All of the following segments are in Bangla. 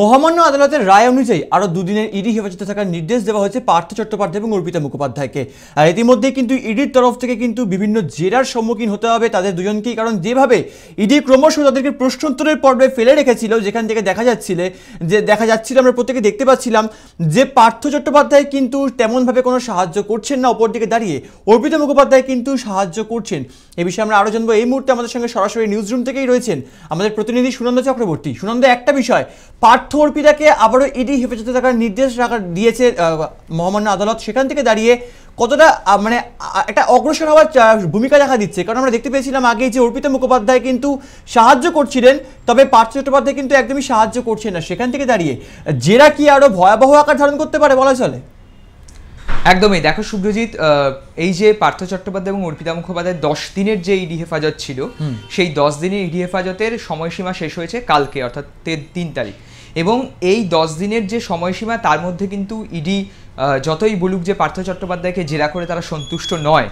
মহামান্য আদালতের রায় অনুযায়ী আরও দুদিনের ইডি হেফাজতে থাকার নির্দেশ দেওয়া হয়েছে পার্থ চট্টোপাধ্যায় এবং অর্পিতা মুখোপাধ্যায়কে আর ইতিমধ্যে কিন্তু ইডির তরফ থেকে কিন্তু বিভিন্ন জেরার সম্মুখীন হতে হবে তাদের দুজনকেই কারণ যেভাবে ইডি ক্রমশ তাদেরকে প্রশ্নোত্তরের পর্বে ফেলে রেখেছিল যেখান থেকে দেখা যাচ্ছিল যে দেখা যাচ্ছিল আমরা প্রত্যেকে দেখতে পাচ্ছিলাম যে পার্থ চট্টোপাধ্যায় কিন্তু তেমনভাবে কোনো সাহায্য করছেন না ওপর দিকে দাঁড়িয়ে অর্পিতা মুখোপাধ্যায় কিন্তু সাহায্য করছেন এ বিষয়ে আমরা আরও জানবো এই মুহূর্তে আমাদের সঙ্গে সরাসরি নিউজরুম থেকেই রয়েছেন আমাদের প্রতিনিধি সুনন্দ চক্রবর্তী সুনন্দ একটা বিষয় পার্থ অর্পিতাকে আবারও ইডি হেফাজতে থাকার নির্দেশ রাখা দিয়েছে মহামান্য আদালত সেখান থেকে দাঁড়িয়ে কতটা মানে একটা অগ্রসর হওয়ার ভূমিকা দেখা দিচ্ছে কারণ আমরা দেখতে পেয়েছিলাম আগে যে অর্পিতা মুখোপাধ্যায় কিন্তু সাহায্য করছিলেন তবে পার্থ চট্টোপাধ্যায় কিন্তু একদমই সাহায্য করছেন না সেখান থেকে দাঁড়িয়ে জেরা কি আরও ভয়াবহ আকার ধারণ করতে পারে বলা চলে একদমই দেখো শুভ্রজিৎ এই যে পার্থ চট্টোপাধ্যায় এবং অর্পিতা মুখোপাধ্যায় দশ দিনের যে ইডি হেফাজত ছিল সেই দশ দিনের ইডি হেফাজতের সময়সীমা শেষ হয়েছে কালকে অর্থাৎ তিন তারিখ এবং এই দশ দিনের যে সময়সীমা তার মধ্যে কিন্তু ইডি যতই বলুক যে পার্থ চট্টোপাধ্যায়কে জেরা করে তারা সন্তুষ্ট নয়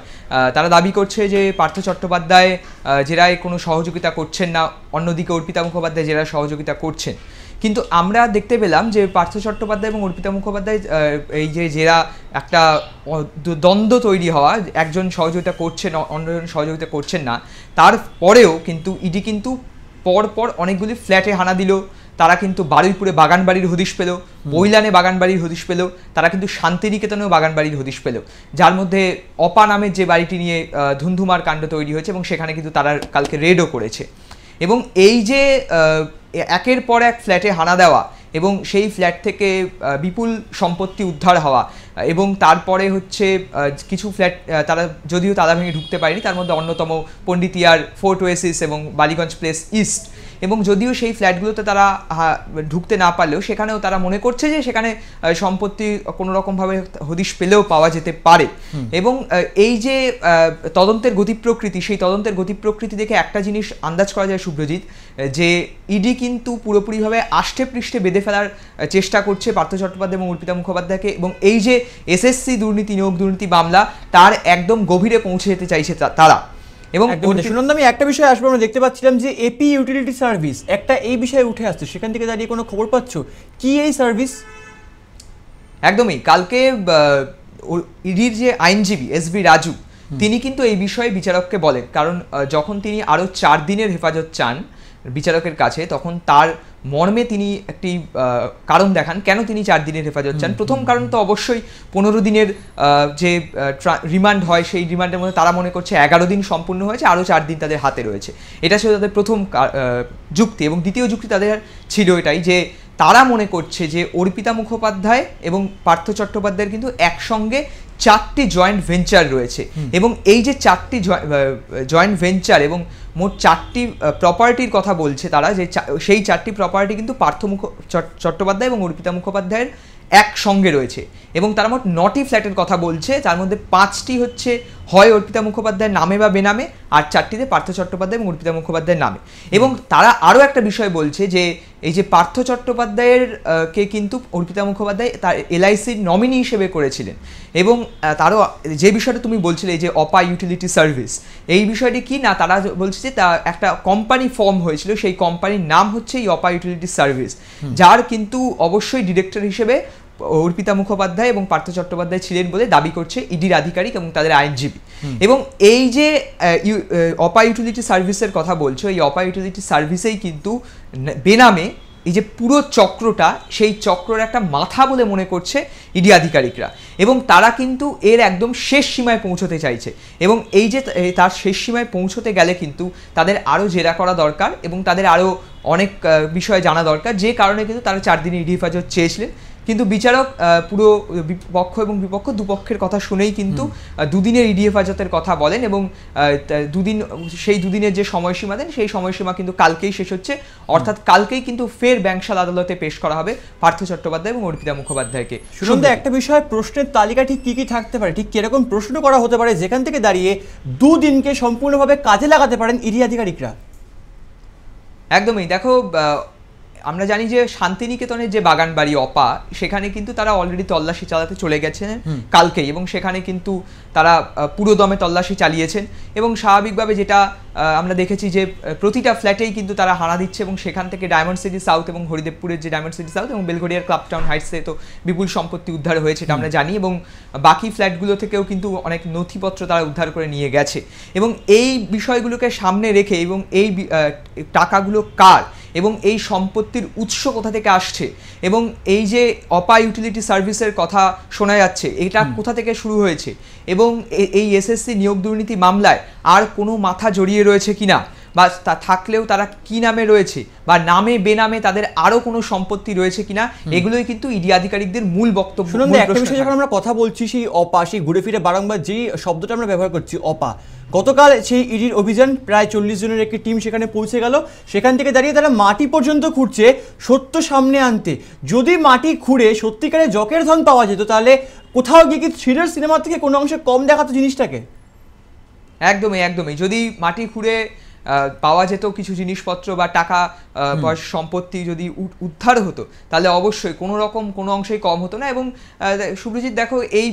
তারা দাবি করছে যে পার্থ চট্টোপাধ্যায় জেরায় কোনো সহযোগিতা করছেন না অন্যদিকে অর্পিতা মুখোপাধ্যায় জেরায় সহযোগিতা করছেন কিন্তু আমরা দেখতে পেলাম যে পার্থ চট্টোপাধ্যায় এবং অর্পিতা মুখোপাধ্যায় এই যে জেরা একটা দ্বন্দ্ব তৈরি হওয়া একজন সহযোগিতা করছেন অন্যজন সহযোগিতা করছেন না তারপরেও কিন্তু ইডি কিন্তু পর পর অনেকগুলি ফ্ল্যাটে হানা দিল তারা কিন্তু বারুইপুরে বাগানবাড়ির হদিশ পেল বাগান বাগানবাড়ির হদিশ পেল তারা কিন্তু শান্তিনিকেতনেও বাগানবাড়ির হদিশ পেল যার মধ্যে অপা নামের যে বাড়িটি নিয়ে ধুন্ধুমার কাণ্ড তৈরি হয়েছে এবং সেখানে কিন্তু তারা কালকে রেডও করেছে এবং এই যে একের পর এক ফ্ল্যাটে হানা দেওয়া এবং সেই ফ্ল্যাট থেকে বিপুল সম্পত্তি উদ্ধার হওয়া এবং তারপরে হচ্ছে কিছু ফ্ল্যাট তারা যদিও তালা ভেঙে ঢুকতে পারেনি তার মধ্যে অন্যতম পণ্ডিতিয়ার ফোর্ট ওয়েসিস এবং বালিগঞ্জ প্লেস ইস্ট এবং যদিও সেই ফ্ল্যাটগুলোতে তারা ঢুকতে না পারলেও সেখানেও তারা মনে করছে যে সেখানে সম্পত্তি কোনো রকমভাবে হদিশ পেলেও পাওয়া যেতে পারে এবং এই যে তদন্তের গতি প্রকৃতি সেই তদন্তের গতি প্রকৃতি দেখে একটা জিনিস আন্দাজ করা যায় সুব্রজিৎ যে ইডি কিন্তু পুরোপুরিভাবে আষ্টে পৃষ্ঠে বেঁধে ফেলার চেষ্টা করছে পার্থ চট্টোপাধ্যায় এবং অর্পিতা মুখোপাধ্যায়কে এবং এই যে এসএসসি দুর্নীতি নিয়োগ দুর্নীতি মামলা তার একদম গভীরে পৌঁছে যেতে চাইছে তারা এবং আমি একটা বিষয় আসবো আমরা দেখতে পাচ্ছিলাম যে এপি ইউটিলিটি সার্ভিস একটা এই বিষয়ে উঠে আসছে সেখান থেকে দাঁড়িয়ে কোনো খবর পাচ্ছ কি এই সার্ভিস একদমই কালকে ইডির যে আইনজীবী এস বি রাজু তিনি কিন্তু এই বিষয়ে বিচারককে বলেন কারণ যখন তিনি আরও চার দিনের হেফাজত চান বিচারকের কাছে তখন তার মর্মে তিনি একটি কারণ দেখান কেন তিনি চার দিনের হেফাজত চান প্রথম কারণ তো অবশ্যই পনেরো দিনের যে রিমান্ড হয় সেই রিমান্ডের মধ্যে তারা মনে করছে এগারো দিন সম্পূর্ণ হয়েছে আরও চার দিন তাদের হাতে রয়েছে এটা ছিল তাদের প্রথম যুক্তি এবং দ্বিতীয় যুক্তি তাদের ছিল এটাই যে তারা মনে করছে যে অর্পিতা মুখোপাধ্যায় এবং পার্থ চট্টোপাধ্যায়ের কিন্তু একসঙ্গে চারটি জয়েন্ট ভেঞ্চার রয়েছে এবং এই যে চারটি জয়েন্ট ভেঞ্চার এবং মোট চারটি প্রপার্টির কথা বলছে তারা যে সেই চারটি প্রপার্টি কিন্তু পার্থ মুখ চট্টোপাধ্যায় এবং অর্পিতা মুখোপাধ্যায়ের একসঙ্গে রয়েছে এবং তারা মোট নটি ফ্ল্যাটের কথা বলছে তার মধ্যে পাঁচটি হচ্ছে হয় অর্পিতা মুখোপাধ্যায়ের নামে বা বেনামে আর চারটিতে পার্থ চট্টোপাধ্যায় এবং অর্পিতা মুখোপাধ্যায়ের নামে এবং তারা আরও একটা বিষয় বলছে যে এই যে পার্থ চট্টোপাধ্যায়ের কে কিন্তু অর্পিতা মুখোপাধ্যায় তার এলআইসির নমিনি হিসেবে করেছিলেন এবং তারও যে বিষয়টা তুমি বলছিলে যে অপা ইউটিলিটি সার্ভিস এই বিষয়টি কি না তারা বলছে যে তা একটা কোম্পানি ফর্ম হয়েছিল সেই কোম্পানির নাম হচ্ছে এই অপা ইউটিলিটি সার্ভিস যার কিন্তু অবশ্যই ডিরেক্টর হিসেবে অর্পিতা মুখোপাধ্যায় এবং পার্থ চট্টোপাধ্যায় ছিলেন বলে দাবি করছে ইডির আধিকারিক এবং তাদের আইনজীবী এবং এই যে অপা ইউটিলিটি সার্ভিসের কথা বলছো এই অপা ইউটিলিটি সার্ভিসেই কিন্তু বেনামে এই যে পুরো চক্রটা সেই চক্রর একটা মাথা বলে মনে করছে ইডি আধিকারিকরা এবং তারা কিন্তু এর একদম শেষ সীমায় পৌঁছতে চাইছে এবং এই যে তার শেষ সীমায় পৌঁছতে গেলে কিন্তু তাদের আরও জেরা করা দরকার এবং তাদের আরও অনেক বিষয়ে জানা দরকার যে কারণে কিন্তু তারা চার দিনে ইডি হেফাজত চেয়েছিলেন কিন্তু বিচারক পুরো পক্ষ এবং বিপক্ষ দুপক্ষের কথা শুনেই কিন্তু দুদিনের ইডি e হেফাজতের কথা বলেন এবং দুদিন সেই দুদিনের যে সময়সীমা দেন সেই সময়সীমা কিন্তু কালকেই শেষ হচ্ছে অর্থাৎ কালকেই কিন্তু ফের ব্যাংশাল আদালতে পেশ করা হবে পার্থ চট্টোপাধ্যায় এবং অর্পিতা মুখোপাধ্যায়কে সুনন্দা একটা বিষয় প্রশ্নের তালিকা ঠিক কী কী থাকতে পারে ঠিক কীরকম প্রশ্ন করা হতে পারে যেখান থেকে দাঁড়িয়ে দুদিনকে সম্পূর্ণভাবে কাজে লাগাতে পারেন ইডি e আধিকারিকরা একদমই দেখো আমরা জানি যে শান্তিনিকেতনের যে বাগান বাড়ি অপা সেখানে কিন্তু তারা অলরেডি তল্লাশি চালাতে চলে গেছেন কালকেই এবং সেখানে কিন্তু তারা পুরোদমে তল্লাশি চালিয়েছেন এবং স্বাভাবিকভাবে যেটা আমরা দেখেছি যে প্রতিটা ফ্ল্যাটেই কিন্তু তারা হারা দিচ্ছে এবং সেখান থেকে ডায়মন্ড সিটি সাউথ এবং হরিদেবপুরের যে ডায়মন্ড সিটি সাউথ এবং বেলঘড়িয়ার ক্লাব টাউন হাইটসে তো বিপুল সম্পত্তি উদ্ধার হয়েছে এটা আমরা জানি এবং বাকি ফ্ল্যাটগুলো থেকেও কিন্তু অনেক নথিপত্র তারা উদ্ধার করে নিয়ে গেছে এবং এই বিষয়গুলোকে সামনে রেখে এবং এই টাকাগুলো কার এবং এই সম্পত্তির উৎস কোথা থেকে আসছে এবং এই যে অপা ইউটিলিটি সার্ভিসের কথা শোনা যাচ্ছে এটা কোথা থেকে শুরু হয়েছে এবং এই এসএসসি নিয়োগ দুর্নীতি মামলায় আর কোনো মাথা জড়িয়ে রয়েছে কিনা বা তা থাকলেও তারা কি নামে রয়েছে বা নামে বেনামে তাদের আরও কোনো সম্পত্তি রয়েছে কিনা এগুলোই কিন্তু ইডি আধিকারিকদের মূল বক্তব্য শুনুন একটা বিষয়ে যখন আমরা কথা বলছি সেই অপা সেই ঘুরে ফিরে বারংবার যেই শব্দটা আমরা ব্যবহার করছি অপা গতকাল সেই ইডির অভিযান প্রায় চল্লিশ জনের একটি টিম সেখানে পৌঁছে গেল সেখান থেকে দাঁড়িয়ে তারা মাটি পর্যন্ত খুঁড়ছে সত্য সামনে আনতে যদি মাটি খুঁড়ে সত্যিকারে জকের ধন পাওয়া যেত তাহলে কোথাও গিয়ে কি থ্রিলার সিনেমা থেকে কোনো অংশে কম দেখাতো জিনিসটাকে একদমই একদমই যদি মাটি খুঁড়ে পাওয়া যেত কিছু জিনিসপত্র বা টাকা সম্পত্তি যদি উদ্ধার হতো তাহলে অবশ্যই কোনো রকম কোনো অংশেই কম হতো না এবং শুভ্রজিৎ দেখো এই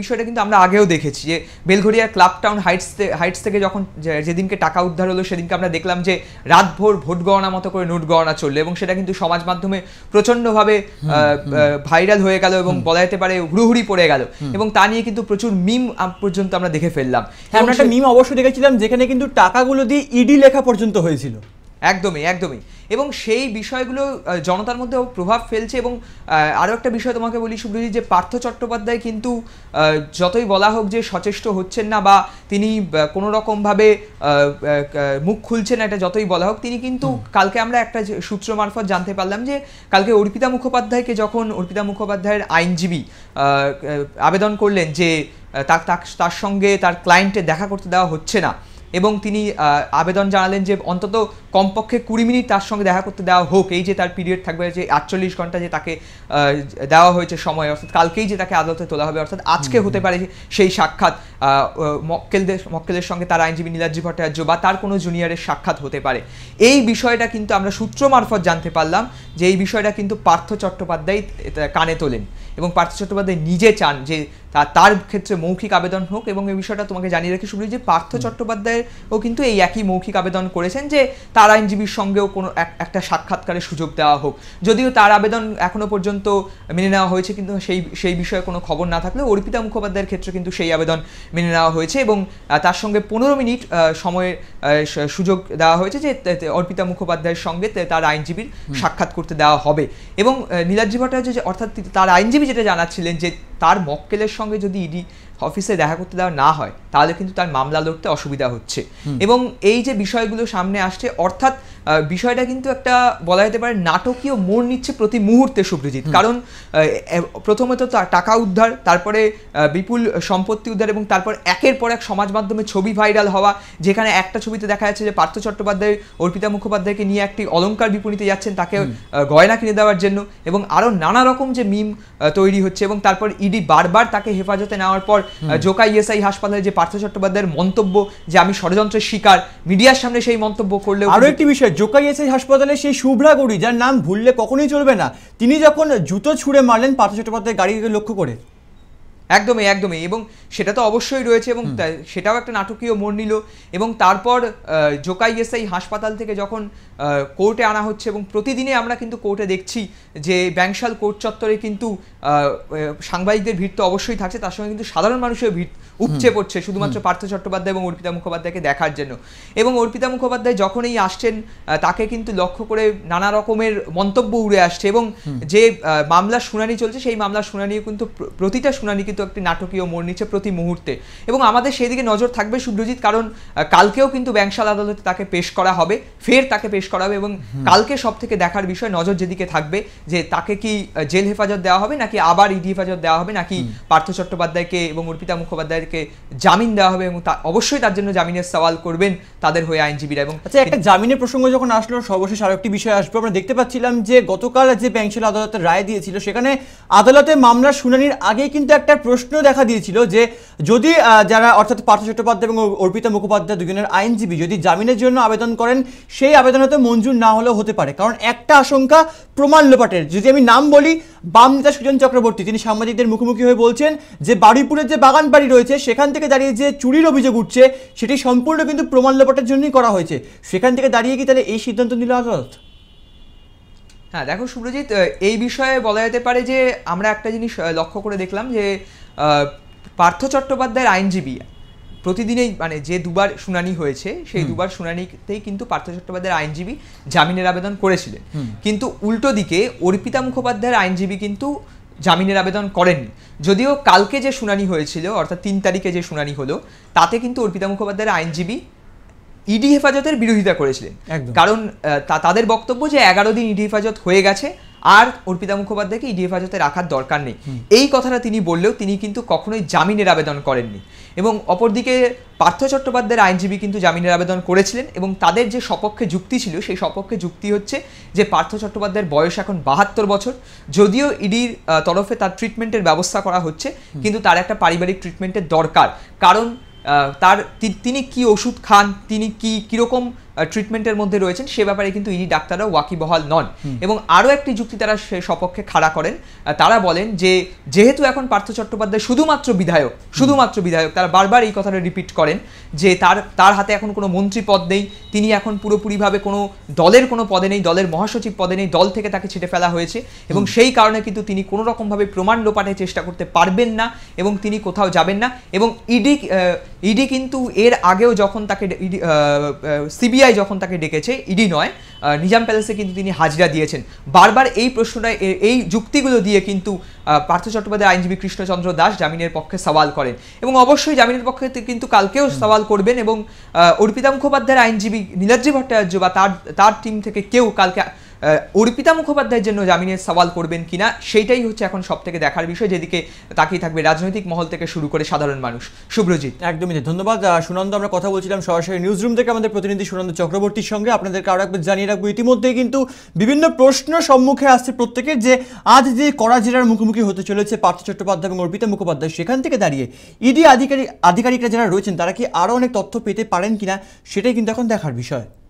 বিষয়টা কিন্তু আমরা আগেও দেখেছি যে বেলঘরিয়ার ক্লাব টাউন হাইটস হাইটস থেকে যখন যেদিনকে টাকা উদ্ধার হলো সেদিনকে আমরা দেখলাম যে রাতভোর ভোট গণনা মতো করে নোট গণনা চললো এবং সেটা কিন্তু সমাজ মাধ্যমে প্রচণ্ডভাবে ভাইরাল হয়ে গেল এবং বলা যেতে পারে হুড়ুহুড়ি পড়ে গেল এবং তা নিয়ে কিন্তু প্রচুর মিম পর্যন্ত আমরা দেখে ফেললাম হ্যাঁ আমরা একটা মিম অবশ্যই দেখেছিলাম যেখানে কিন্তু টাকাগুলো দিয়ে ইডি কোটি লেখা পর্যন্ত হয়েছিল একদমই একদমই এবং সেই বিষয়গুলো জনতার মধ্যে প্রভাব ফেলছে এবং আরও একটা বিষয় তোমাকে বলি সুব্রজিৎ যে পার্থ চট্টোপাধ্যায় কিন্তু যতই বলা হোক যে সচেষ্ট হচ্ছেন না বা তিনি কোনো রকমভাবে মুখ খুলছেন এটা যতই বলা হোক তিনি কিন্তু কালকে আমরা একটা সূত্র মারফত জানতে পারলাম যে কালকে অর্পিতা মুখোপাধ্যায়কে যখন অর্পিতা মুখোপাধ্যায়ের আইনজীবী আবেদন করলেন যে তার সঙ্গে তার ক্লায়েন্টে দেখা করতে দেওয়া হচ্ছে না এবং তিনি আবেদন জানালেন যে অন্তত কমপক্ষে কুড়ি মিনিট তার সঙ্গে দেখা করতে দেওয়া হোক এই যে তার পিরিয়ড থাকবে যে আটচল্লিশ ঘন্টা যে তাকে দেওয়া হয়েছে সময় অর্থাৎ কালকেই যে তাকে আদালতে তোলা হবে অর্থাৎ আজকে হতে পারে সেই সাক্ষাৎ মক্কেলদের মক্কেলের সঙ্গে তার আইনজীবী নীলাজ্জি ভট্টাচার্য বা তার কোনো জুনিয়রের সাক্ষাৎ হতে পারে এই বিষয়টা কিন্তু আমরা সূত্র মারফত জানতে পারলাম যে এই বিষয়টা কিন্তু পার্থ চট্টোপাধ্যায় কানে তোলেন এবং পার্থ চট্টোপাধ্যায় নিজে চান যে তা তার ক্ষেত্রে মৌখিক আবেদন হোক এবং এই বিষয়টা তোমাকে জানিয়ে রাখি শুরু যে পার্থ চট্টোপাধ্যায়ও কিন্তু এই একই মৌখিক আবেদন করেছেন যে তার আইনজীবীর সঙ্গেও কোনো একটা সাক্ষাৎকারের সুযোগ দেওয়া হোক যদিও তার আবেদন এখনও পর্যন্ত মেনে নেওয়া হয়েছে কিন্তু সেই সেই বিষয়ে কোনো খবর না থাকলেও অর্পিতা মুখোপাধ্যায়ের ক্ষেত্রে কিন্তু সেই আবেদন মেনে নেওয়া হয়েছে এবং তার সঙ্গে পনেরো মিনিট সময়ের সুযোগ দেওয়া হয়েছে যে অর্পিতা মুখোপাধ্যায়ের সঙ্গে তার আইনজীবীর সাক্ষাৎ করতে দেওয়া হবে এবং নীলাজ্জি ভট্টাচার্য অর্থাৎ তার আইনজীবী যেটা জানাচ্ছিলেন যে তার মক্কেলের সঙ্গে যদি ইডি অফিসে দেখা করতে দেওয়া না হয় তাহলে কিন্তু তার মামলা লড়তে অসুবিধা হচ্ছে এবং এই যে বিষয়গুলো সামনে আসছে অর্থাৎ বিষয়টা কিন্তু একটা বলা যেতে পারে নাটকীয় মোড় নিচ্ছে প্রতি মুহূর্তে সুপ্রিজিৎ কারণ প্রথমত টাকা উদ্ধার তারপরে বিপুল সম্পত্তি উদ্ধার এবং তারপর একের পর এক সমাজ মাধ্যমে ছবি ভাইরাল হওয়া যেখানে একটা ছবিতে দেখা যাচ্ছে যে পার্থ চট্টোপাধ্যায় অর্পিতা মুখোপাধ্যায়কে নিয়ে একটি অলঙ্কার বিপণীতে যাচ্ছেন তাকে গয়না কিনে দেওয়ার জন্য এবং আরও নানা রকম যে মিম তৈরি হচ্ছে এবং তারপর ইডি বারবার তাকে হেফাজতে নেওয়ার পর জোকা ইএসআই হাসপাতালে যে পার্থ চট্টোপাধ্যায়ের মন্তব্য যে আমি ষড়যন্ত্রের শিকার মিডিয়ার সামনে সেই মন্তব্য করলে আরও একটি বিষয় জোকা ইএসআই হাসপাতালে সেই শুভ্রা গৌরী যার নাম ভুললে কখনোই চলবে না তিনি যখন জুতো ছুঁড়ে মারলেন পার্থ চট্টোপাধ্যায়ের গাড়িকে লক্ষ্য করে একদমই একদমই এবং সেটা তো অবশ্যই রয়েছে এবং সেটাও একটা নাটকীয় মোড় নিল এবং তারপর জোকাই এসআই হাসপাতাল থেকে যখন কোর্টে আনা হচ্ছে এবং প্রতিদিনে আমরা কিন্তু কোর্টে দেখছি যে ব্যাংশাল কোর্ট চত্বরে কিন্তু সাংবাদিকদের ভিড় তো অবশ্যই থাকছে তার সঙ্গে কিন্তু সাধারণ মানুষের ভিড় উপচে পড়ছে শুধুমাত্র পার্থ চট্টোপাধ্যায় এবং অর্পিতা মুখোপাধ্যায়কে দেখার জন্য এবং অর্পিতা মুখোপাধ্যায় যখনই আসছেন তাকে কিন্তু লক্ষ্য করে নানা রকমের মন্তব্য উড়ে আসছে এবং যে মামলা শুনানি চলছে সেই মামলা শুনানিও কিন্তু প্রতিটা শুনানি কিন্তু একটি নাটকীয় মোড় নিচ্ছে প্রতি মুহূর্তে এবং আমাদের সেদিকে নজর থাকবে শুভ্রজিৎ কারণ কালকেও কিন্তু ব্যাংশাল আদালতে তাকে পেশ করা হবে ফের তাকে পেশ করা হবে এবং কালকে সব থেকে দেখার বিষয় নজর যেদিকে থাকবে যে তাকে কি জেল হেফাজত দেওয়া হবে নাকি আবার ইডি হেফাজত দেওয়া হবে নাকি পার্থ চট্টোপাধ্যায়কে এবং অর্পিতা মুখোপাধ্যায়কে জামিন দেওয়া হবে এবং অবশ্যই তার জন্য জামিনের সওয়াল করবেন তাদের হয়ে আইনজীবীরা এবং আচ্ছা একটা জামিনের প্রসঙ্গ যখন আসলো সর্বশেষ আরো একটি বিষয় আসবে আমরা দেখতে পাচ্ছিলাম যে গতকাল যে ব্যাংশাল আদালতের রায় দিয়েছিল সেখানে আদালতে মামলার শুনানির আগে কিন্তু একটা প্রশ্ন দেখা দিয়েছিল যে যদি যারা অর্থাৎ পার্থ চট্টোপাধ্যায় এবং অর্পিতা মুখোপাধ্যায় দুজনের আইনজীবী যদি জামিনের জন্য আবেদন করেন সেই আবেদন হয়তো মঞ্জুর না হলেও হতে পারে কারণ একটা আশঙ্কা প্রমাণ লোপাটের যদি আমি নাম বলি বাম নেতা সুজন চক্রবর্তী তিনি সাংবাদিকদের মুখোমুখি হয়ে বলছেন যে বাড়িপুরের যে বাগান বাড়ি রয়েছে সেখান থেকে দাঁড়িয়ে যে চুরির অভিযোগ উঠছে সেটি সম্পূর্ণ কিন্তু প্রমাণ লোপাটের জন্যই করা হয়েছে সেখান থেকে দাঁড়িয়ে কি তাহলে এই সিদ্ধান্ত নিল আদালত হ্যাঁ দেখো সুব্রজিৎ এই বিষয়ে বলা যেতে পারে যে আমরা একটা জিনিস লক্ষ্য করে দেখলাম যে পার্থ চট্টোপাধ্যায়ের আইনজীবী প্রতিদিনেই মানে যে দুবার শুনানি হয়েছে সেই দুবার শুনানিতেই কিন্তু পার্থ চট্টোপাধ্যায়ের আইনজীবী জামিনের আবেদন করেছিলেন কিন্তু উল্টো দিকে অর্পিতা মুখোপাধ্যায়ের আইনজীবী কিন্তু জামিনের আবেদন করেননি যদিও কালকে যে শুনানি হয়েছিল অর্থাৎ তিন তারিখে যে শুনানি হলো তাতে কিন্তু অর্পিতা মুখোপাধ্যায়ের আইনজীবী ইডি হেফাজতের বিরোধিতা করেছিলেন কারণ তাদের বক্তব্য যে এগারো দিন ইডি হেফাজত হয়ে গেছে আর অর্পিতা মুখোপাধ্যায়কে ইডি হেফাজতে রাখার দরকার নেই এই কথাটা তিনি বললেও তিনি কিন্তু কখনোই জামিনের আবেদন করেননি এবং অপরদিকে পার্থ চট্টোপাধ্যায়ের আইনজীবী কিন্তু জামিনের আবেদন করেছিলেন এবং তাদের যে সপক্ষে যুক্তি ছিল সেই সপক্ষে যুক্তি হচ্ছে যে পার্থ চট্টোপাধ্যায়ের বয়স এখন বাহাত্তর বছর যদিও ইডির তরফে তার ট্রিটমেন্টের ব্যবস্থা করা হচ্ছে কিন্তু তার একটা পারিবারিক ট্রিটমেন্টের দরকার কারণ তার তিনি কি ওষুধ খান তিনি কি কীরকম ট্রিটমেন্টের মধ্যে রয়েছেন সে ব্যাপারে কিন্তু ইনি ডাক্তাররা ওয়াকি বহাল নন এবং আরও একটি যুক্তি তারা সে সপক্ষে খাড়া করেন তারা বলেন যে যেহেতু এখন পার্থ চট্টোপাধ্যায় শুধুমাত্র বিধায়ক শুধুমাত্র বিধায়ক তারা বারবার এই কথাটা রিপিট করেন যে তার তার হাতে এখন কোনো মন্ত্রী পদ নেই তিনি এখন পুরোপুরিভাবে কোনো দলের কোনো পদে নেই দলের মহাসচিব পদে নেই দল থেকে তাকে ছেটে ফেলা হয়েছে এবং সেই কারণে কিন্তু তিনি কোনো রকমভাবে প্রমাণ লোপাটের চেষ্টা করতে পারবেন না এবং তিনি কোথাও যাবেন না এবং ইডি ইডি কিন্তু এর আগেও যখন তাকে ইডি সিবিআই সিবিআই যখন তাকে ডেকেছে ইডি নয় নিজাম প্যালেসে কিন্তু তিনি হাজিরা দিয়েছেন বারবার এই প্রশ্নটা এই যুক্তিগুলো দিয়ে কিন্তু পার্থ চট্টোপাধ্যায় আইনজীবী কৃষ্ণচন্দ্র দাস জামিনের পক্ষে সওয়াল করেন এবং অবশ্যই জামিনের পক্ষে কিন্তু কালকেও সওয়াল করবেন এবং অর্পিতা মুখোপাধ্যায়ের আইনজীবী নীলাদ্রি ভট্টাচার্য বা তার তার টিম থেকে কেউ কালকে অর্পিতা মুখোপাধ্যায়ের জন্য জামিনের সওয়াল করবেন কিনা সেইটাই হচ্ছে এখন সব থেকে দেখার বিষয় যেদিকে তাকিয়ে থাকবে রাজনৈতিক মহল থেকে শুরু করে সাধারণ মানুষ সুব্রজিৎ একদমই ধন্যবাদ সুনন্দ আমরা কথা বলছিলাম সরাসরি নিউজরুম থেকে আমাদের প্রতিনিধি সুনন্দ চক্রবর্তীর সঙ্গে আপনাদেরকে আরও একবার জানিয়ে রাখবো ইতিমধ্যেই কিন্তু বিভিন্ন প্রশ্ন সম্মুখে আসছে প্রত্যেকের যে আজ যে কড়া জেলার মুখোমুখি হতে চলেছে পার্থ চট্টোপাধ্যায় এবং অর্পিতা মুখোপাধ্যায় সেখান থেকে দাঁড়িয়ে ইডি আধিকারিক আধিকারিকরা যারা রয়েছেন তারা কি আরও অনেক তথ্য পেতে পারেন কিনা সেটাই কিন্তু এখন দেখার বিষয়